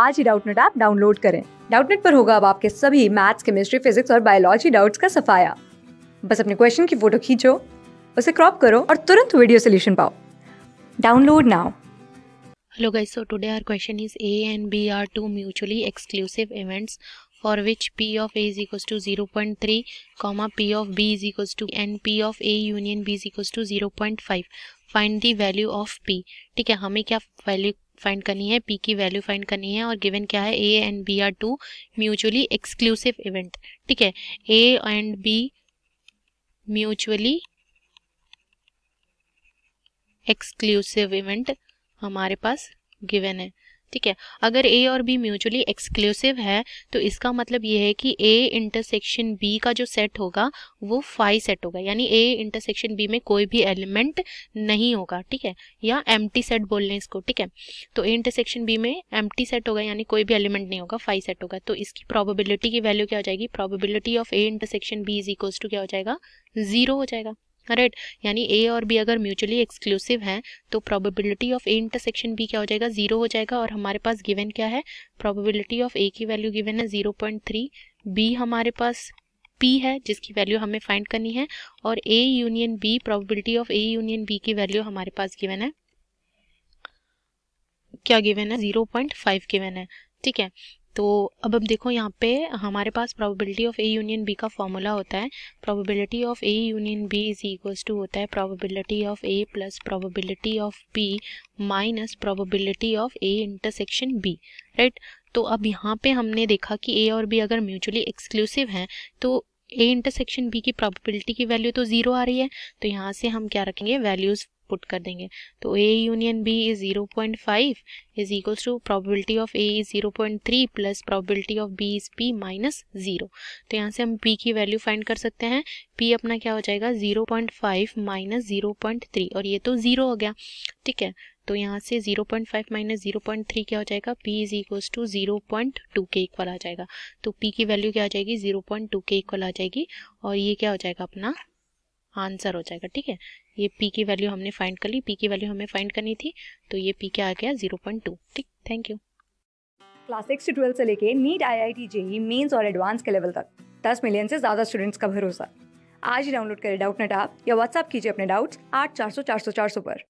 आज ही Doubtnut app download करें डाउटनेट पर होगा अब आपके सभी मैथ्स केमिस्ट्री फिजिक्स और बायोलॉजी डाउट्स का सफाया बस अपने क्वेश्चन की फोटो खींचो उसे क्रॉप करो और तुरंत वीडियो सोल्यूशन पाओ download now Hello guys, so today our question is A and B are two mutually exclusive events for which P of A is equals to 0.3 comma P of B is equals to and P of A union B is equals to 0.5. Find the value of P. ठीक है हमें क्या value find करनी है P की value find करनी है और गिवन क्या है A and B are two mutually exclusive event ठीक है A and B mutually exclusive event हमारे पास गिवन है ठीक है अगर ए और बी म्यूचुअली एक्सक्लूसिव है तो इसका मतलब ये है कि ए इंटरसेक्शन बी का जो सेट होगा वो फाइव सेट होगा यानी ए इंटरसेक्शन बी में कोई भी एलिमेंट नहीं होगा ठीक है या एम सेट बोल लें इसको ठीक है तो ए इंटरसेक्शन बी में एम सेट होगा यानी कोई भी एलिमेंट नहीं होगा फाइव सेट होगा तो इसकी प्रॉबिलिटी की वैल्यू क्या हो जाएगी probability of A intersection B is equals to क्या हो जाएगा जीरो हो जाएगा राइट यानी ए और बी अगर म्यूचुअली एक्सक्लूसिव हैं तो probability of A intersection B क्या हो जाएगा जीरो हो जाएगा और हमारे पास गिवन क्या है प्रोबेबिलिटी ऑफ ए की वैल्यू गिवन है जीरो पॉइंट थ्री बी हमारे पास पी है जिसकी वैल्यू हमें फाइंड करनी है और A union B probability of A union B की वैल्यू हमारे पास गिवन है क्या गिवन है जीरो पॉइंट फाइव गिवन है ठीक है तो अब हम देखो यहाँ पे हमारे पास probability of A union B का फॉर्मूला होता है probability of A union B is equals to होता है probability of A plus probability of B minus probability of A intersection B right तो अब यहाँ पे हमने देखा कि ए और बी अगर म्यूचुअली एक्सक्लूसिव हैं तो ए इंटरसेक्शन बी की प्रोबेबिलिटी की वैल्यू तो ज़ीरो आ रही है तो यहाँ से हम क्या रखेंगे वैल्यूज़ पुट कर देंगे तो A union B is zero point five is equals to probability of A is zero point three plus probability of B is P minus zero तो यहाँ से हम पी की वैल्यू फाइंड कर सकते हैं पी अपना क्या हो जाएगा zero point five minus zero point three और ये तो जीरो हो गया ठीक है तो यहाँ से 0.5 पॉइंट फाइव माइनस जीरो क्या हो जाएगा p is equals to zero point two के इक्वल आ जाएगा तो p की वैल्यू क्या हो जाएगी 0.2 के इक्वल आ जाएगी और ये क्या हो जाएगा अपना आंसर हो जाएगा ठीक है ये पी की वैल्यू हमने फाइंड कर ली पी की वैल्यू हमें फाइंड करनी थी तो ये पी क्या आ गया जीरो पॉइंट टू ठीक थैंक यू क्लास सिक्स से ट्वेल्थ से लेके NEET I I T JEE Mains और एडवांस के लेवल तक दस मिलियन से ज़्यादा स्टूडेंट्स का भरोसा आज ही डाउनलोड करें डाउट नेट आप या व्हाट्सअप कीजिए अपने डाउट्स आठ चार सौ चार सौ चार सौ पर